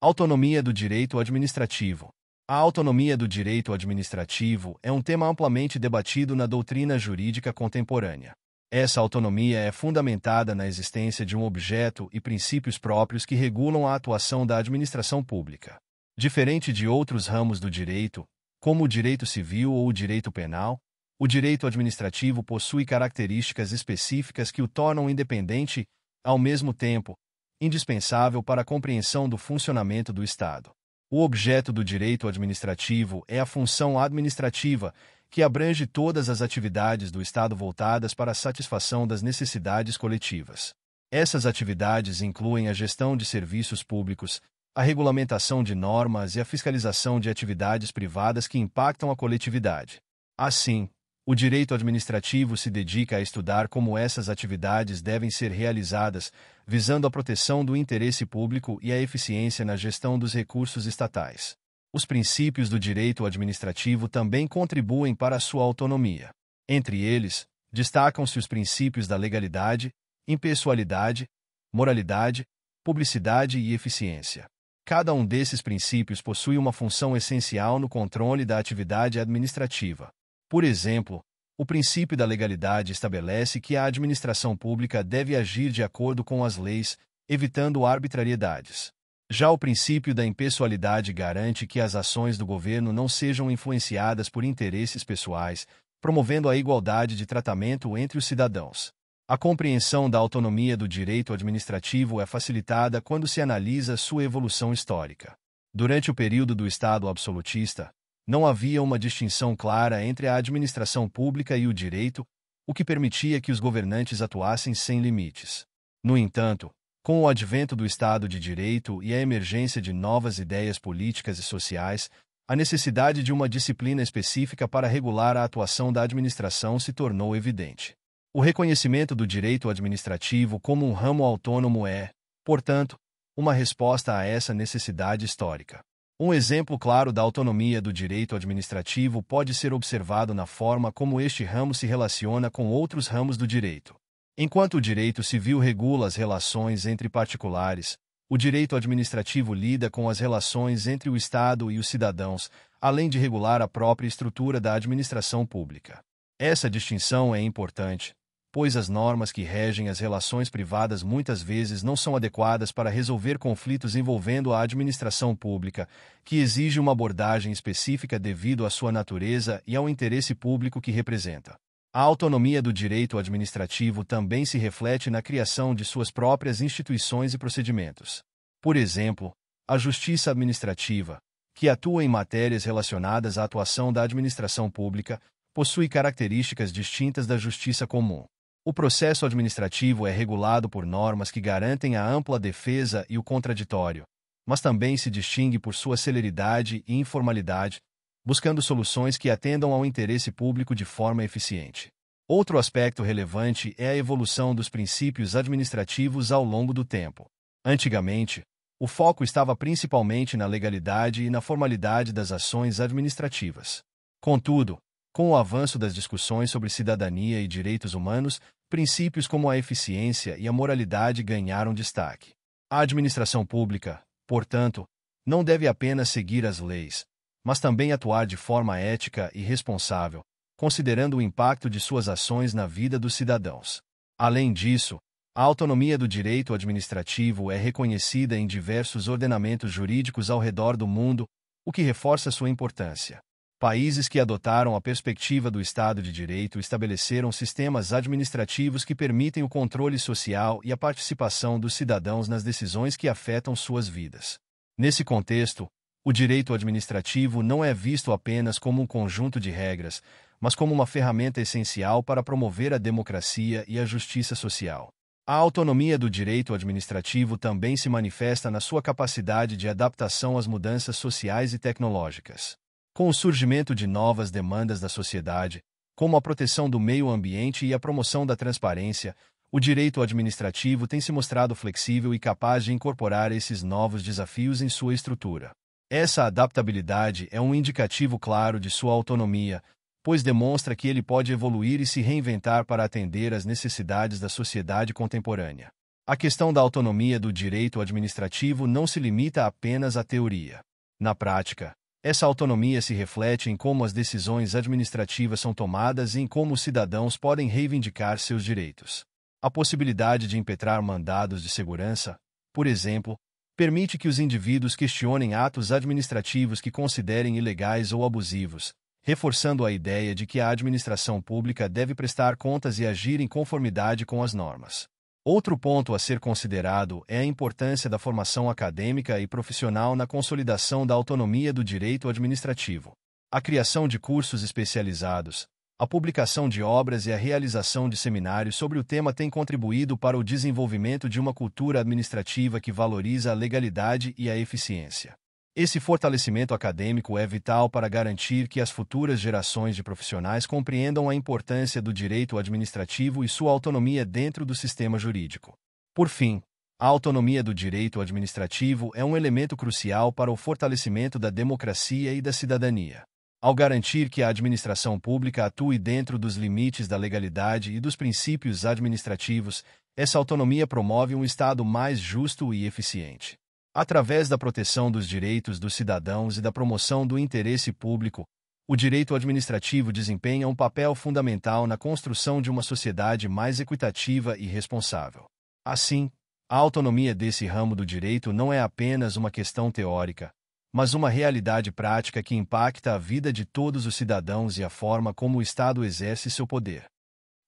Autonomia do direito administrativo. A autonomia do direito administrativo é um tema amplamente debatido na doutrina jurídica contemporânea. Essa autonomia é fundamentada na existência de um objeto e princípios próprios que regulam a atuação da administração pública. Diferente de outros ramos do direito, como o direito civil ou o direito penal, o direito administrativo possui características específicas que o tornam independente, ao mesmo tempo, indispensável para a compreensão do funcionamento do Estado. O objeto do direito administrativo é a função administrativa, que abrange todas as atividades do Estado voltadas para a satisfação das necessidades coletivas. Essas atividades incluem a gestão de serviços públicos, a regulamentação de normas e a fiscalização de atividades privadas que impactam a coletividade. Assim, o direito administrativo se dedica a estudar como essas atividades devem ser realizadas, visando a proteção do interesse público e a eficiência na gestão dos recursos estatais. Os princípios do direito administrativo também contribuem para a sua autonomia. Entre eles, destacam-se os princípios da legalidade, impessoalidade, moralidade, publicidade e eficiência. Cada um desses princípios possui uma função essencial no controle da atividade administrativa. Por exemplo, o princípio da legalidade estabelece que a administração pública deve agir de acordo com as leis, evitando arbitrariedades. Já o princípio da impessoalidade garante que as ações do governo não sejam influenciadas por interesses pessoais, promovendo a igualdade de tratamento entre os cidadãos. A compreensão da autonomia do direito administrativo é facilitada quando se analisa sua evolução histórica. Durante o período do Estado absolutista, não havia uma distinção clara entre a administração pública e o direito, o que permitia que os governantes atuassem sem limites. No entanto, com o advento do Estado de Direito e a emergência de novas ideias políticas e sociais, a necessidade de uma disciplina específica para regular a atuação da administração se tornou evidente. O reconhecimento do direito administrativo como um ramo autônomo é, portanto, uma resposta a essa necessidade histórica. Um exemplo claro da autonomia do direito administrativo pode ser observado na forma como este ramo se relaciona com outros ramos do direito. Enquanto o direito civil regula as relações entre particulares, o direito administrativo lida com as relações entre o Estado e os cidadãos, além de regular a própria estrutura da administração pública. Essa distinção é importante, pois as normas que regem as relações privadas muitas vezes não são adequadas para resolver conflitos envolvendo a administração pública, que exige uma abordagem específica devido à sua natureza e ao interesse público que representa. A autonomia do direito administrativo também se reflete na criação de suas próprias instituições e procedimentos. Por exemplo, a Justiça Administrativa, que atua em matérias relacionadas à atuação da administração pública, possui características distintas da justiça comum. O processo administrativo é regulado por normas que garantem a ampla defesa e o contraditório, mas também se distingue por sua celeridade e informalidade, buscando soluções que atendam ao interesse público de forma eficiente. Outro aspecto relevante é a evolução dos princípios administrativos ao longo do tempo. Antigamente, o foco estava principalmente na legalidade e na formalidade das ações administrativas. Contudo, com o avanço das discussões sobre cidadania e direitos humanos, princípios como a eficiência e a moralidade ganharam destaque. A administração pública, portanto, não deve apenas seguir as leis, mas também atuar de forma ética e responsável, considerando o impacto de suas ações na vida dos cidadãos. Além disso, a autonomia do direito administrativo é reconhecida em diversos ordenamentos jurídicos ao redor do mundo, o que reforça sua importância. Países que adotaram a perspectiva do Estado de Direito estabeleceram sistemas administrativos que permitem o controle social e a participação dos cidadãos nas decisões que afetam suas vidas. Nesse contexto, o direito administrativo não é visto apenas como um conjunto de regras, mas como uma ferramenta essencial para promover a democracia e a justiça social. A autonomia do direito administrativo também se manifesta na sua capacidade de adaptação às mudanças sociais e tecnológicas com o surgimento de novas demandas da sociedade, como a proteção do meio ambiente e a promoção da transparência, o direito administrativo tem se mostrado flexível e capaz de incorporar esses novos desafios em sua estrutura. Essa adaptabilidade é um indicativo claro de sua autonomia, pois demonstra que ele pode evoluir e se reinventar para atender às necessidades da sociedade contemporânea. A questão da autonomia do direito administrativo não se limita apenas à teoria. Na prática, essa autonomia se reflete em como as decisões administrativas são tomadas e em como os cidadãos podem reivindicar seus direitos. A possibilidade de impetrar mandados de segurança, por exemplo, permite que os indivíduos questionem atos administrativos que considerem ilegais ou abusivos, reforçando a ideia de que a administração pública deve prestar contas e agir em conformidade com as normas. Outro ponto a ser considerado é a importância da formação acadêmica e profissional na consolidação da autonomia do direito administrativo. A criação de cursos especializados, a publicação de obras e a realização de seminários sobre o tema têm contribuído para o desenvolvimento de uma cultura administrativa que valoriza a legalidade e a eficiência. Esse fortalecimento acadêmico é vital para garantir que as futuras gerações de profissionais compreendam a importância do direito administrativo e sua autonomia dentro do sistema jurídico. Por fim, a autonomia do direito administrativo é um elemento crucial para o fortalecimento da democracia e da cidadania. Ao garantir que a administração pública atue dentro dos limites da legalidade e dos princípios administrativos, essa autonomia promove um Estado mais justo e eficiente através da proteção dos direitos dos cidadãos e da promoção do interesse público, o direito administrativo desempenha um papel fundamental na construção de uma sociedade mais equitativa e responsável. Assim, a autonomia desse ramo do direito não é apenas uma questão teórica, mas uma realidade prática que impacta a vida de todos os cidadãos e a forma como o Estado exerce seu poder.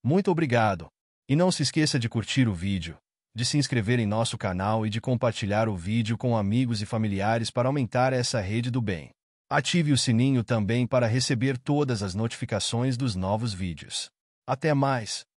Muito obrigado! E não se esqueça de curtir o vídeo, de se inscrever em nosso canal e de compartilhar o vídeo com amigos e familiares para aumentar essa rede do bem. Ative o sininho também para receber todas as notificações dos novos vídeos. Até mais!